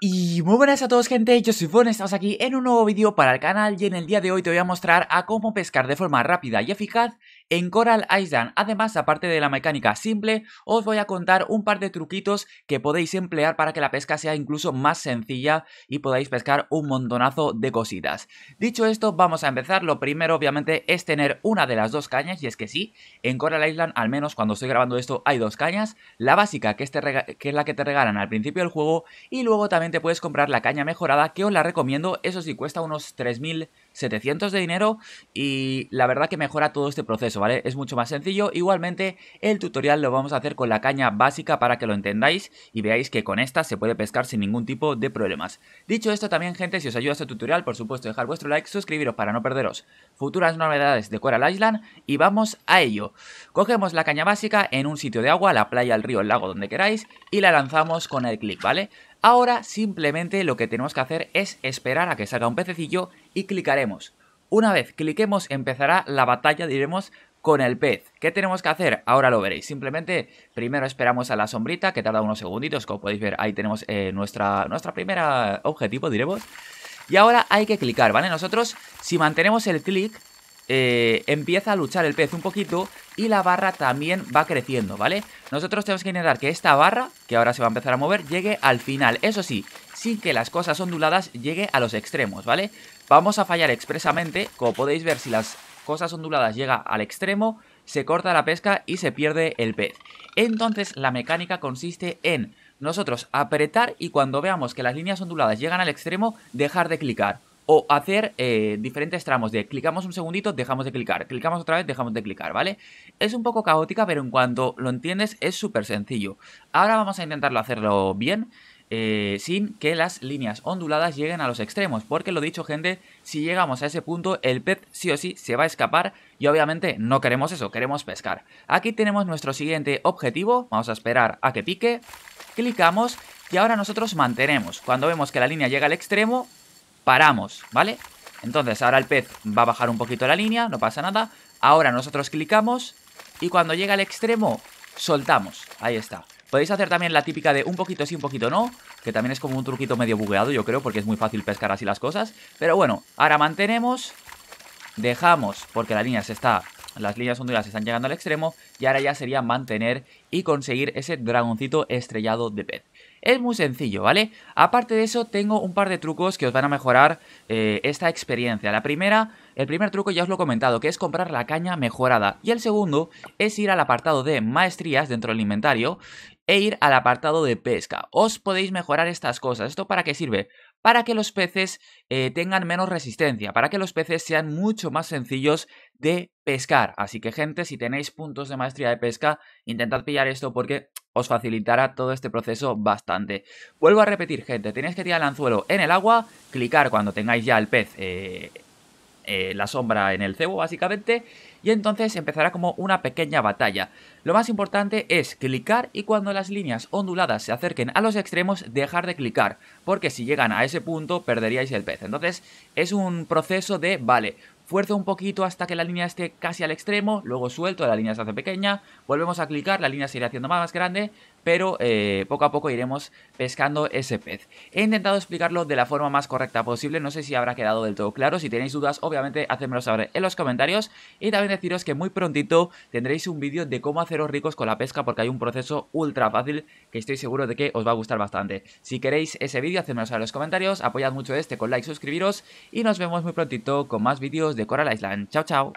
Y muy buenas a todos gente, yo soy Fon, estamos aquí en un nuevo vídeo para el canal y en el día de hoy te voy a mostrar a cómo pescar de forma rápida y eficaz en Coral Island, además, aparte de la mecánica simple, os voy a contar un par de truquitos que podéis emplear para que la pesca sea incluso más sencilla y podáis pescar un montonazo de cositas. Dicho esto, vamos a empezar. Lo primero, obviamente, es tener una de las dos cañas, y es que sí, en Coral Island, al menos cuando estoy grabando esto, hay dos cañas. La básica, que es, la que te regalan al principio del juego, y luego también te puedes comprar la caña mejorada, que os la recomiendo, eso sí, cuesta unos 3.000 700 de dinero y la verdad que mejora todo este proceso, ¿vale? Es mucho más sencillo. Igualmente, el tutorial lo vamos a hacer con la caña básica para que lo entendáis y veáis que con esta se puede pescar sin ningún tipo de problemas. Dicho esto también, gente, si os ayuda este tutorial, por supuesto, dejar vuestro like, suscribiros para no perderos futuras novedades de Coral Island y vamos a ello. Cogemos la caña básica en un sitio de agua, la playa, el río, el lago, donde queráis y la lanzamos con el clic, ¿vale? Ahora simplemente lo que tenemos que hacer es esperar a que salga un pececillo y clicaremos. Una vez cliquemos empezará la batalla, diremos, con el pez. ¿Qué tenemos que hacer? Ahora lo veréis. Simplemente primero esperamos a la sombrita que tarda unos segunditos. Como podéis ver ahí tenemos eh, nuestra, nuestra primera objetivo, diremos. Y ahora hay que clicar, ¿vale? Nosotros si mantenemos el clic eh, empieza a luchar el pez un poquito y la barra también va creciendo, ¿vale? Nosotros tenemos que generar que esta barra, que ahora se va a empezar a mover, llegue al final. Eso sí, sin que las cosas onduladas llegue a los extremos, ¿vale? Vamos a fallar expresamente, como podéis ver, si las cosas onduladas llega al extremo, se corta la pesca y se pierde el pez. Entonces la mecánica consiste en nosotros apretar y cuando veamos que las líneas onduladas llegan al extremo, dejar de clicar o hacer eh, diferentes tramos de clicamos un segundito, dejamos de clicar, clicamos otra vez, dejamos de clicar, ¿vale? Es un poco caótica, pero en cuanto lo entiendes es súper sencillo. Ahora vamos a intentarlo hacerlo bien. Eh, sin que las líneas onduladas lleguen a los extremos, porque lo dicho gente, si llegamos a ese punto el pez sí o sí se va a escapar y obviamente no queremos eso, queremos pescar. Aquí tenemos nuestro siguiente objetivo, vamos a esperar a que pique, clicamos y ahora nosotros mantenemos. Cuando vemos que la línea llega al extremo, paramos, ¿vale? Entonces ahora el pez va a bajar un poquito la línea, no pasa nada. Ahora nosotros clicamos y cuando llega al extremo, soltamos. Ahí está. Podéis hacer también la típica de un poquito sí, un poquito no, que también es como un truquito medio bugueado, yo creo, porque es muy fácil pescar así las cosas. Pero bueno, ahora mantenemos, dejamos, porque la línea se está las líneas honduras están llegando al extremo y ahora ya sería mantener y conseguir ese dragoncito estrellado de pez. Es muy sencillo, ¿vale? Aparte de eso, tengo un par de trucos que os van a mejorar eh, esta experiencia. La primera, el primer truco ya os lo he comentado, que es comprar la caña mejorada. Y el segundo es ir al apartado de maestrías dentro del inventario e ir al apartado de pesca. Os podéis mejorar estas cosas. ¿Esto para qué sirve? para que los peces eh, tengan menos resistencia, para que los peces sean mucho más sencillos de pescar. Así que gente, si tenéis puntos de maestría de pesca, intentad pillar esto porque os facilitará todo este proceso bastante. Vuelvo a repetir, gente, tenéis que tirar el anzuelo en el agua, clicar cuando tengáis ya el pez eh, eh, la sombra en el cebo básicamente y entonces empezará como una pequeña batalla. Lo más importante es clicar y cuando las líneas onduladas se acerquen a los extremos dejar de clicar, porque si llegan a ese punto perderíais el pez. Entonces es un proceso de, vale, fuerza un poquito hasta que la línea esté casi al extremo, luego suelto, la línea se hace pequeña, volvemos a clicar, la línea se irá haciendo más grande, pero eh, poco a poco iremos pescando ese pez. He intentado explicarlo de la forma más correcta posible, no sé si habrá quedado del todo claro, si tenéis dudas obviamente hacedmelo saber en los comentarios y también deciros que muy prontito tendréis un vídeo de cómo haceros ricos con la pesca porque hay un proceso ultra fácil que estoy seguro de que os va a gustar bastante. Si queréis ese vídeo hacedmelo saber en los comentarios, apoyad mucho este con like, suscribiros y nos vemos muy prontito con más vídeos de Coral Island. Chao, chao.